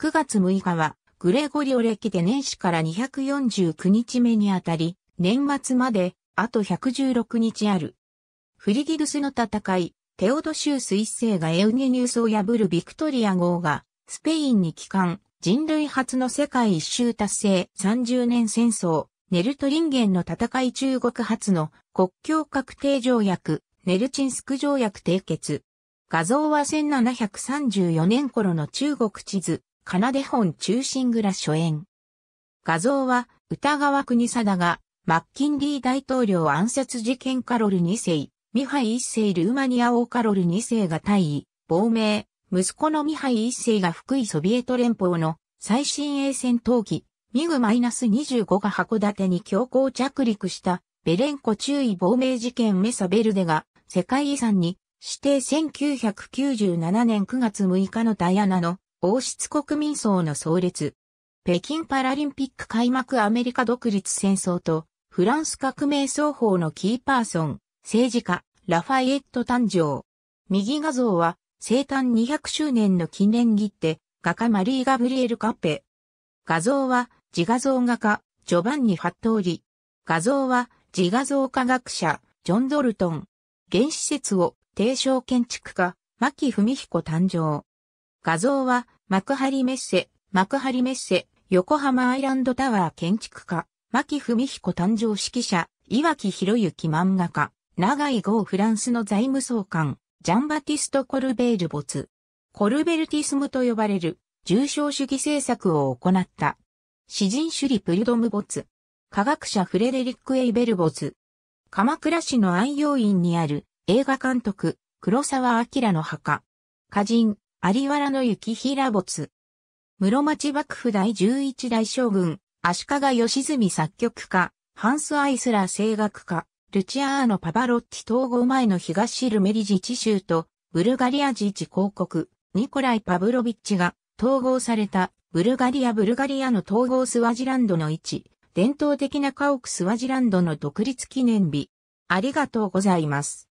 9月6日は、グレゴリオ歴で年始から249日目にあたり、年末まで、あと116日ある。フリギルスの戦い、テオドシウス一世がエウゲニウスを破るビクトリア号が、スペインに帰還、人類初の世界一周達成30年戦争、ネルトリンゲンの戦い中国初の国境確定条約、ネルチンスク条約締結。画像は1734年頃の中国地図、奏本中心蔵初演。画像は、歌川国貞が、マッキンリー大統領暗殺事件カロル2世、ミハイ1世ルーマニア王カロル2世が大位、亡命、息子のミハイ1世が福井ソビエト連邦の最新鋭戦闘機、ミグ -25 が函館に強行着陸したベレンコ注意亡命事件メサベルデが世界遺産に指定1997年9月6日のダイアナの王室国民層の創立。北京パラリンピック開幕アメリカ独立戦争とフランス革命双方のキーパーソン、政治家、ラファイエット誕生。右画像は生誕200周年の記念切手、画家マリー・ガブリエル・カッペ。画像は自画像画家、ジョバンニ・ファットーリ。画像は自画像科学者、ジョン・ドルトン。原始説を提唱建築家、牧文彦誕生。画像は、幕張メッセ、幕張メッセ、横浜アイランドタワー建築家、牧文彦誕生指揮者、岩木博之漫画家、長井豪フランスの財務総監、ジャンバティスト・コルベール没。コルベルティスムと呼ばれる、重症主義政策を行った。詩人シュリ・プリュドム没。科学者フレデリック・エイベル没。鎌倉市の愛用院にある映画監督、黒沢明の墓。歌人、有原の雪平没。室町幕府第11代将軍、足利義澄作曲家、ハンス・アイスラー声楽家、ルチアーノ・パバロッティ統合前の東ルメリ自治州と、ブルガリア自治公国、ニコライ・パブロビッチが統合された、ブルガリア・ブルガリアの統合スワジランドの位置、伝統的な家屋スワジランドの独立記念日。ありがとうございます。